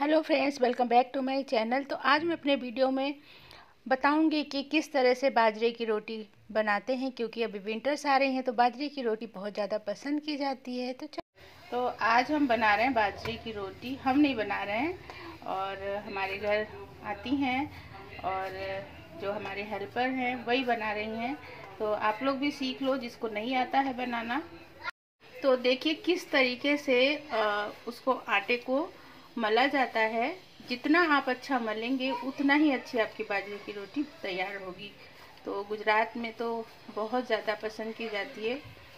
hello friends welcome back to my channel तो आज मैं अपने वीडियो में बताऊंगी कि किस तरह से बाजरे की रोटी बनाते हैं क्योंकि अभी विंटर्स आ रहे हैं तो बाजरे की रोटी बहुत ज़्यादा पसंद की जाती है तो तो आज हम बना रहे हैं बाजरे की रोटी हम नहीं बना रहे हैं और हमारे घर आती हैं और जो हमारे हेल्पर हैं वही बना रही हैं तो आप लोग भी सीख लो जिसको नहीं आता है बनाना तो देखिए किस तरीके से उसको आटे को मला जाता है जितना आप अच्छा मलेंगे उतना ही अच्छी आपकी बाजरे की रोटी तैयार होगी तो गुजरात में तो बहुत ज़्यादा पसंद की जाती है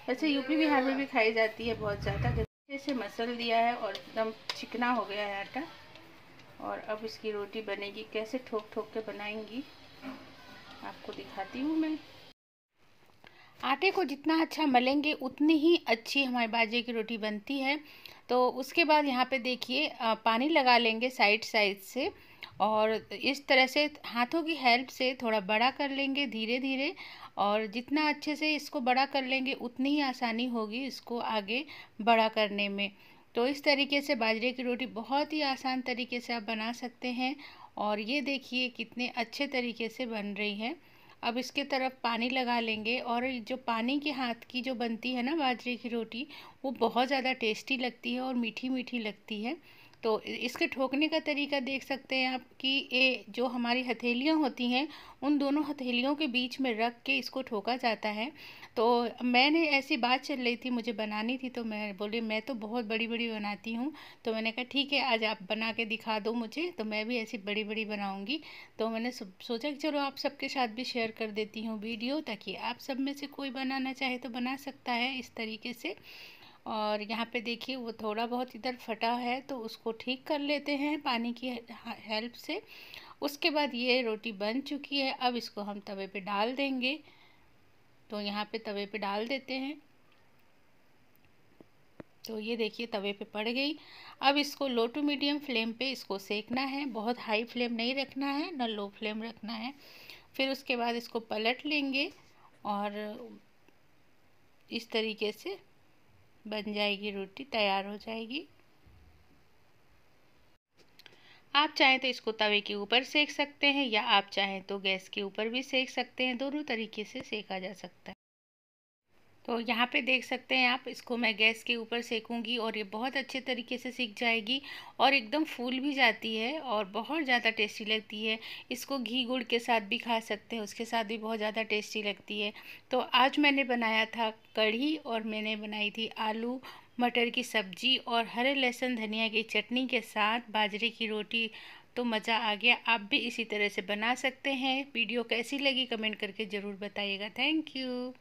वैसे यूपी बिहार में भी खाई जाती है बहुत ज़्यादा जैसे मसल दिया है और एकदम चिकना हो गया है आटा और अब इसकी रोटी बनेगी कैसे ठोक ठोक के बनाएंगी आपको दिखाती हूँ मैं आटे को जितना अच्छा मलेंगे उतनी ही अच्छी हमारी बाजरे की रोटी बनती है तो उसके बाद यहाँ पे देखिए पानी लगा लेंगे साइड साइड से और इस तरह से हाथों की हेल्प से थोड़ा बड़ा कर लेंगे धीरे धीरे और जितना अच्छे से इसको बड़ा कर लेंगे उतनी ही आसानी होगी इसको आगे बड़ा करने में तो इस तरीके से बाजरे की रोटी बहुत ही आसान तरीके से आप बना सकते हैं और ये देखिए कितने अच्छे तरीके से बन रही है अब इसके तरफ पानी लगा लेंगे और जो पानी के हाथ की जो बनती है ना बाजरे की रोटी वो बहुत ज़्यादा टेस्टी लगती है और मीठी मीठी लगती है तो इसके ठोकने का तरीका देख सकते हैं आप कि ये जो हमारी हथेलियाँ होती हैं उन दोनों हथेलियों के बीच में रख के इसको ठोका जाता है तो मैंने ऐसी बात चल रही थी मुझे बनानी थी तो मैं बोली मैं तो बहुत बड़ी बड़ी बनाती हूँ तो मैंने कहा ठीक है आज आप बना के दिखा दो मुझे तो मैं भी ऐसी बड़ी बड़ी बनाऊँगी तो मैंने सोचा कि चलो आप सबके साथ भी शेयर कर देती हूँ वीडियो ताकि आप सब में से कोई बनाना चाहे तो बना सकता है इस तरीके से और यहाँ पे देखिए वो थोड़ा बहुत इधर फटा है तो उसको ठीक कर लेते हैं पानी की हेल्प से उसके बाद ये रोटी बन चुकी है अब इसको हम तवे पे डाल देंगे तो यहाँ पे तवे पे डाल देते हैं तो ये देखिए तवे पे पड़ गई अब इसको लो टू मीडियम फ्लेम पे इसको सेकना है बहुत हाई फ्लेम नहीं रखना है ना लो फ्लेम रखना है फिर उसके बाद इसको पलट लेंगे और इस तरीके से बन जाएगी रोटी तैयार हो जाएगी आप चाहें तो इसको तवे के ऊपर सेक सकते हैं या आप चाहें तो गैस के ऊपर भी सेक सकते हैं दोनों तरीके से सेका जा सकता है तो यहाँ पे देख सकते हैं आप इसको मैं गैस के ऊपर सेकूंगी और ये बहुत अच्छे तरीके से सीख जाएगी और एकदम फूल भी जाती है और बहुत ज़्यादा टेस्टी लगती है इसको घी गुड़ के साथ भी खा सकते हैं उसके साथ भी बहुत ज़्यादा टेस्टी लगती है तो आज मैंने बनाया था कढ़ी और मैंने बनाई थी आलू मटर की सब्जी और हरे लहसुन धनिया की चटनी के साथ बाजरे की रोटी तो मज़ा आ गया आप भी इसी तरह से बना सकते हैं वीडियो कैसी लगी कमेंट करके ज़रूर बताइएगा थैंक यू